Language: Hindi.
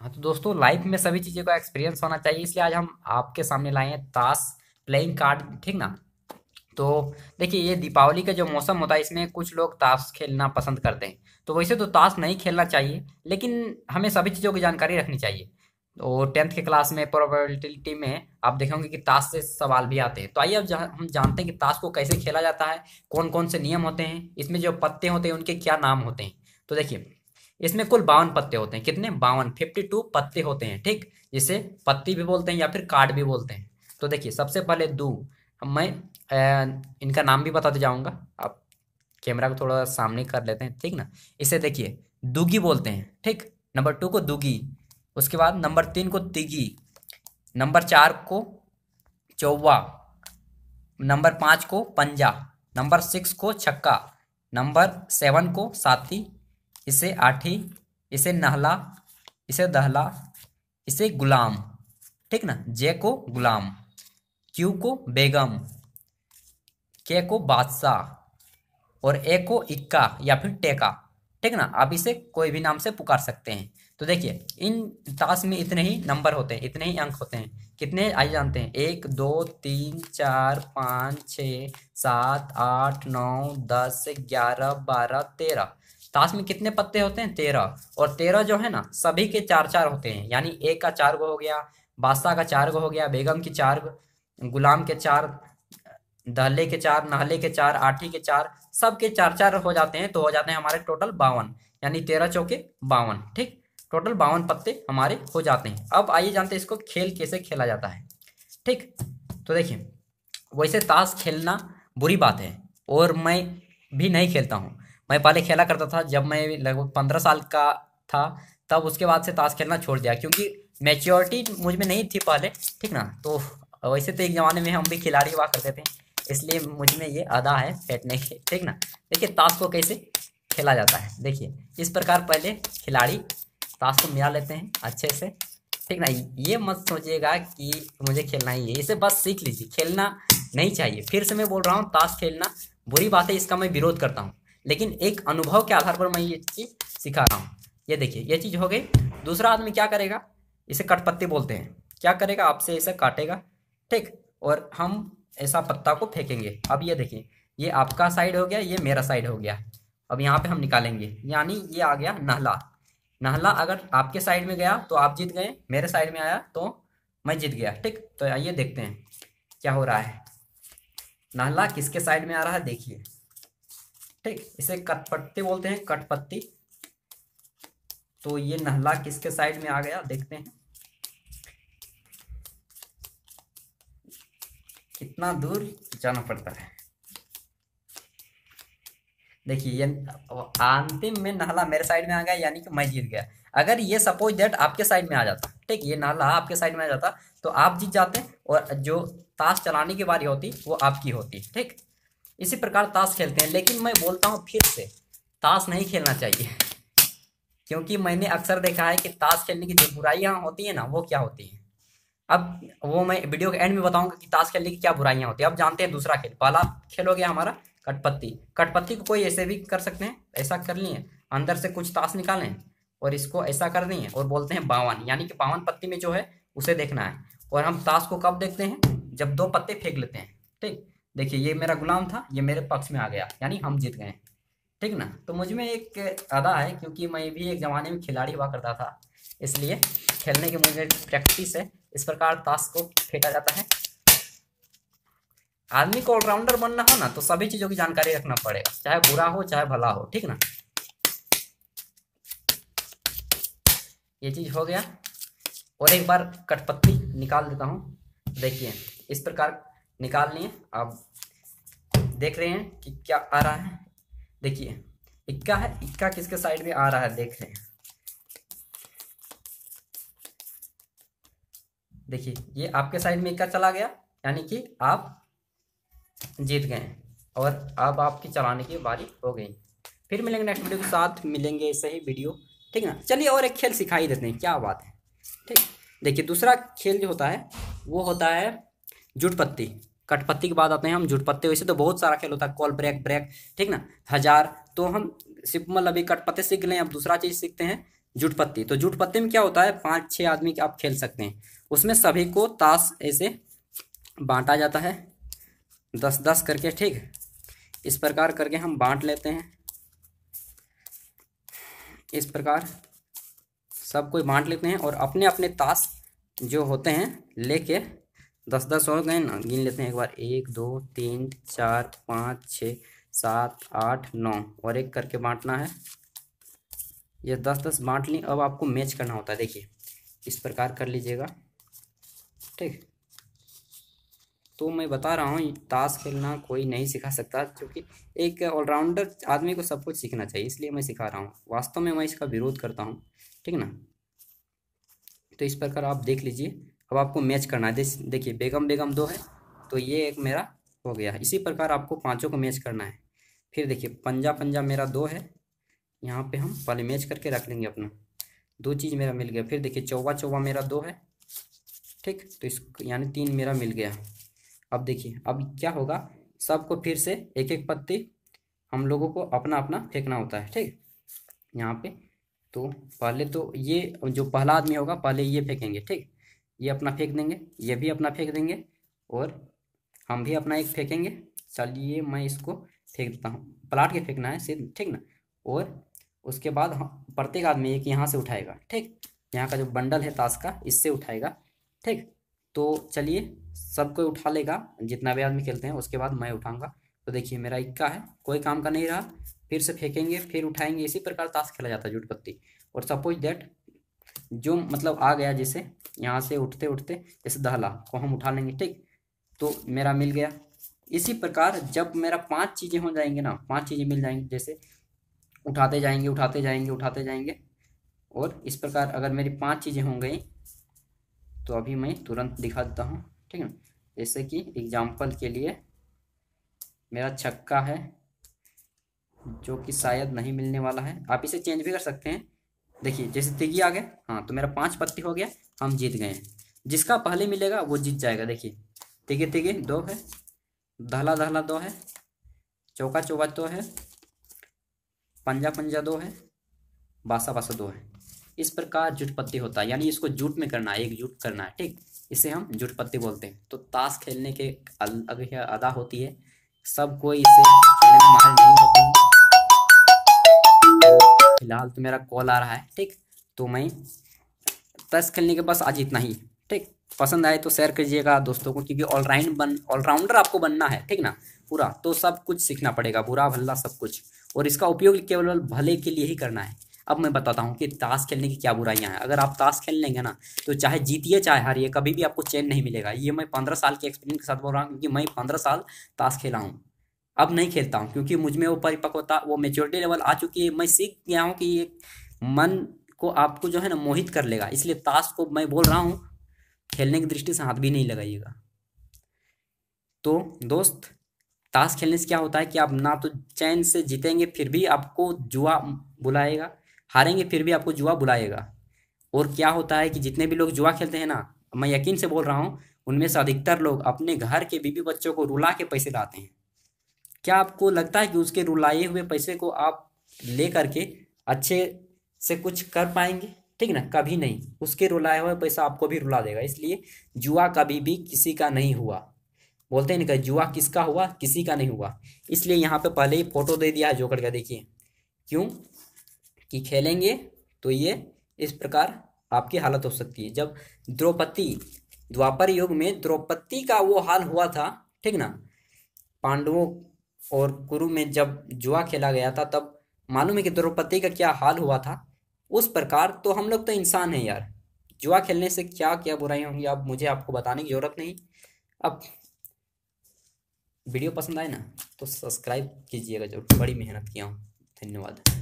हाँ तो दोस्तों लाइफ में सभी चीज़ों का एक्सपीरियंस होना चाहिए इसलिए आज हम आपके सामने लाए हैं ताश प्लेइंग कार्ड ठीक ना तो देखिए ये दीपावली का जो मौसम होता है इसमें कुछ लोग ताश खेलना पसंद करते हैं तो वैसे तो ताश नहीं खेलना चाहिए लेकिन हमें सभी चीज़ों की जानकारी रखनी चाहिए तो टेंथ के क्लास में प्रोबेबिलिटी में आप देखेंगे कि ताश से सवाल भी आते हैं तो आइए अब जा, हम जानते हैं कि ताश को कैसे खेला जाता है कौन कौन से नियम होते हैं इसमें जो पत्ते होते हैं उनके क्या नाम होते हैं तो देखिए इसमें कुल बावन पत्ते होते हैं कितने बावन फिफ्टी टू पत्ते होते हैं ठीक जिसे पत्ती भी बोलते हैं या फिर कार्ड भी बोलते हैं तो देखिए सबसे पहले दू मैं ए, इनका नाम भी बताते जाऊंगा आप कैमरा को थोड़ा सामने कर लेते हैं ठीक ना इसे देखिए दुगी बोलते हैं ठीक नंबर टू को दुगी उसके बाद नंबर तीन को तिगी नंबर चार को चौवा नंबर पाँच को पंजा नंबर सिक्स को छक्का नंबर सेवन को साथी इसे आठी इसे नहला इसे दहला इसे गुलाम ठीक ना जे को गुलाम क्यू को बेगम के को बादशाह और ए को इक्का या फिर टेका ठीक ना आप इसे कोई भी नाम से पुकार सकते हैं तो देखिए इन ताश में इतने ही नंबर होते हैं इतने ही अंक होते हैं कितने आइए जानते हैं एक दो तीन चार पाँच छ सात आठ नौ दस ग्यारह बारह तेरह ताश में कितने पत्ते होते हैं तेरह और तेरह जो है ना सभी के चार चार होते हैं यानी एक का चार गो हो गया बादशाह का चार गो हो गया बेगम की चार गुलाम के चार दहले के चार नहले के चार आठी के चार सब के चार चार हो जाते हैं तो हो जाते हैं हमारे टोटल बावन यानी तेरह चौके बावन ठीक टोटल बावन पत्ते हमारे हो जाते हैं अब आइए जानते हैं इसको खेल कैसे खेला जाता है ठीक तो देखिए वैसे ताश खेलना बुरी बात है और मैं भी नहीं खेलता हूँ मैं पहले खेला करता था जब मैं लगभग पंद्रह साल का था तब उसके बाद से ताश खेलना छोड़ दिया क्योंकि मेच्योरिटी मुझ में नहीं थी पहले ठीक ना तो वैसे तो एक ज़माने में हम भी खिलाड़ी हुआ करते थे इसलिए मुझ में ये अदा है फेंटने के ठीक ना देखिए ताश को कैसे खेला जाता है देखिए इस प्रकार पहले खिलाड़ी ताश को मिला लेते हैं अच्छे से ठीक ना ये मत सोचिएगा कि मुझे खेलना ही है इसे बस सीख लीजिए खेलना नहीं चाहिए फिर से मैं बोल रहा हूँ ताश खेलना बुरी बात है इसका मैं विरोध करता हूँ लेकिन एक अनुभव के आधार पर मैं ये चीज़ सिखा रहा हूँ ये देखिए ये चीज़ हो गई दूसरा आदमी क्या करेगा इसे कटपत्ते बोलते हैं क्या करेगा आपसे इसे काटेगा ठीक और हम ऐसा पत्ता को फेंकेंगे अब ये देखिए ये आपका साइड हो गया ये मेरा साइड हो गया अब यहाँ पे हम निकालेंगे यानी ये आ गया नहला नहला अगर आपके साइड में गया तो आप जीत गए मेरे साइड में आया तो मैं जीत गया ठीक तो आइए देखते हैं क्या हो रहा है नहला किसके साइड में आ रहा है देखिए ठीक इसे कटपत्ती बोलते हैं कटपत्ती तो ये नहला किसके साइड में आ गया देखते हैं कितना दूर जाना पड़ता है देखिए ये अंतिम में नहला मेरे साइड में आ गया यानी कि मैं जीत गया अगर ये सपोज दैट आपके साइड में आ जाता ठीक ये नहला आपके साइड में आ जाता तो आप जीत जाते और जो ताश चलाने की बारी होती वो आपकी होती ठीक इसी प्रकार ताश खेलते हैं लेकिन मैं बोलता हूँ फिर से ताश नहीं खेलना चाहिए क्योंकि मैंने अक्सर देखा है कि ताश खेलने की जो बुराइयाँ होती हैं ना वो क्या होती हैं अब वो मैं वीडियो के एंड में बताऊंगा कि ताश खेलने की क्या बुराइयाँ होती है अब जानते हैं दूसरा खेल पहला खेल हो गया हमारा कटपत्ती कटपत्ती को कोई ऐसे भी कर सकते हैं ऐसा कर लिए अंदर से कुछ ताश निकालें और इसको ऐसा कर दिए और बोलते हैं बावन यानी कि बावन पत्ती में जो है उसे देखना है और हम ताश को कब देखते हैं जब दो पत्ते फेंक लेते हैं ठीक देखिए ये मेरा गुलाम था ये मेरे पक्ष में आ गया यानी हम जीत गए ठीक ना तो मुझ में एक अदा है क्योंकि मैं भी एक ज़माने में खिलाड़ी हुआ करता था इसलिए खेलने की मुझे प्रैक्टिस है इस प्रकार ताश को फेंका जाता है आदमी को ऑलराउंडर बनना हो ना तो सभी चीज़ों की जानकारी रखना पड़ेगा चाहे बुरा हो चाहे भला हो ठीक ना ये चीज़ हो गया और एक बार कटपत्ती निकाल देता हूँ देखिए इस प्रकार निकाल लिए आप देख रहे हैं कि क्या आ रहा है देखिए इक्का है इक्का किसके साइड में आ रहा है देख रहे हैं देखिए ये आपके साइड में इक्का चला गया यानी कि आप जीत गए और अब आपकी चलाने की बारी हो गई फिर मिलेंगे नेक्स्ट वीडियो के साथ मिलेंगे सही वीडियो ठीक है ना चलिए और एक खेल सिखाई देते हैं क्या बात है ठीक देखिए दूसरा खेल जो होता है वो होता है जुटपत्ती कटपत्ती के बाद आते हैं हम जुटपत्ते वैसे तो बहुत सारा खेल होता है कॉल ब्रेक ब्रेक ठीक ना हजार तो हम मतलब अभी कटपत्ते सीख लें अब दूसरा चीज सीखते हैं जुटपत्ती तो जुटपत्ती में क्या होता है पाँच छः आदमी आप खेल सकते हैं उसमें सभी को ताश ऐसे बांटा जाता है दस दस करके ठीक इस प्रकार करके हम बांट लेते हैं इस प्रकार सब कोई बांट लेते हैं और अपने अपने ताश जो होते हैं लेके दस दस हो गए ना गिन लेते हैं एक बार एक दो तीन चार पाँच छ सात आठ नौ और एक करके बांटना है ये दस दस बांट ली अब आपको मैच करना होता है देखिए इस प्रकार कर लीजिएगा ठीक तो मैं बता रहा हूँ ताश खेलना कोई नहीं सिखा सकता क्योंकि एक ऑलराउंडर आदमी को सब कुछ सीखना चाहिए इसलिए मैं सिखा रहा हूँ वास्तव में मैं इसका विरोध करता हूँ ठीक ना तो इस प्रकार आप देख लीजिए अब आपको मैच करना है देखिए बेगम बेगम दो है तो ये एक मेरा हो गया है इसी प्रकार आपको पाँचों को मैच करना है फिर देखिए पंजा पंजा मेरा दो है यहाँ पे हम पहले मैच करके रख लेंगे अपना दो चीज़ मेरा मिल गया फिर देखिए चौवा चौवा मेरा दो है ठीक तो इस यानी तीन मेरा मिल गया अब देखिए अब क्या होगा सबको फिर से एक एक पत्ती हम लोगों को अपना अपना फेंकना होता है ठीक यहाँ पे तो पहले तो ये जो पहला आदमी होगा पहले ये फेंकेंगे ठीक ये अपना फेंक देंगे ये भी अपना फेंक देंगे और हम भी अपना एक फेंकेंगे चलिए मैं इसको फेंक देता हूँ प्लाट के फेंकना है सिर्फ ठीक ना और उसके बाद प्रत्येक आदमी एक यहाँ से उठाएगा ठीक यहाँ का जो बंडल है ताश का इससे उठाएगा ठीक तो चलिए सब कोई उठा लेगा जितना भी आदमी खेलते हैं उसके बाद मैं उठाऊंगा तो देखिए मेरा इक्का है कोई काम का नहीं रहा फिर से फेंकेंगे फिर उठाएंगे इसी प्रकार ताश खेला जाता है जुटपत्ती और सपोज दैट जो मतलब आ गया जैसे यहाँ से उठते उठते जैसे दहला को हम उठा लेंगे ठीक तो मेरा मिल गया इसी प्रकार जब मेरा पांच चीज़ें हो जाएंगे ना पांच चीज़ें मिल जाएंगी जैसे उठाते जाएंगे उठाते जाएंगे उठाते जाएंगे और इस प्रकार अगर मेरी पांच चीज़ें हो गई तो अभी मैं तुरंत दिखा देता हूँ ठीक है जैसे कि एग्जाम्पल के लिए मेरा छक्का है जो कि शायद नहीं मिलने वाला है आप इसे चेंज भी कर सकते हैं देखिए जैसे तिगी आ गए हाँ तो मेरा पांच पत्ती हो गया हम जीत गए जिसका पहले मिलेगा वो जीत जाएगा देखिए तिगे तिगे दो है दहला दहला दो है चौका चौका दो है पंजा पंजा दो है बासा बासा दो है इस प्रकार जुटपत्ती होता है यानी इसको जुट में करना है एक जुट करना है ठीक इसे हम जुटपत्ती बोलते हैं तो ताश खेलने के अदा होती है सब कोई इसे खेलने में माहिर नहीं होते हैं फिलहाल तो मेरा कॉल आ रहा है ठीक तो मैं टेस्ट खेलने के बस आज इतना ही ठीक पसंद आए तो शेयर कीजिएगा दोस्तों को क्योंकि ऑलराउंड बन ऑलराउंडर आपको बनना है ठीक ना पूरा तो सब कुछ सीखना पड़ेगा बुरा भल्ला सब कुछ और इसका उपयोग केवल भले के लिए ही करना है अब मैं बताता हूँ कि ताश खेलने की क्या बुराइयाँ हैं अगर आप ताश खेल लेंगे ना तो चाहे जीतिए चाहे हारिए कभी भी आपको चैन नहीं मिलेगा ये मैं पंद्रह साल के एक्सपीरियंस के साथ बोल रहा हूँ क्योंकि मैं पंद्रह साल ताश खेला हूँ अब नहीं खेलता हूँ क्योंकि मुझ में वो परिपक्वता वो मेच्योरिटी लेवल आ चुकी है मैं सीख गया हूँ कि ये मन को आपको जो है ना मोहित कर लेगा इसलिए ताश को मैं बोल रहा हूँ खेलने की दृष्टि से हाथ भी नहीं लगाइएगा तो दोस्त ताश खेलने से क्या होता है कि आप ना तो चैन से जीतेंगे फिर भी आपको जुआ बुलाएगा हारेंगे फिर भी आपको जुआ बुलाएगा और क्या होता है कि जितने भी लोग जुआ खेलते हैं ना मैं यकीन से बोल रहा हूँ उनमें से अधिकतर लोग अपने घर के बीबी बच्चों को रुला के पैसे लाते हैं क्या आपको लगता है कि उसके रुलाए हुए पैसे को आप ले करके अच्छे से कुछ कर पाएंगे ठीक ना कभी नहीं उसके रुलाए हुए पैसा आपको भी रुला देगा इसलिए जुआ कभी भी किसी का नहीं हुआ बोलते हैं ना जुआ किसका हुआ किसी का नहीं हुआ इसलिए यहाँ पे पहले ही फोटो दे दिया है जोकर का देखिए क्यों कि खेलेंगे तो ये इस प्रकार आपकी हालत हो सकती है जब द्रौपदी द्वापर युग में द्रौपदी का वो हाल हुआ था ठीक ना पांडवों और कुरु में जब जुआ खेला गया था तब मालूम है कि द्रौपदी का क्या हाल हुआ था उस प्रकार तो हम लोग तो इंसान हैं यार जुआ खेलने से क्या क्या बुराई होंगी अब मुझे आपको बताने की ज़रूरत नहीं अब वीडियो पसंद आए ना तो सब्सक्राइब कीजिएगा जरूर बड़ी मेहनत किया हूँ धन्यवाद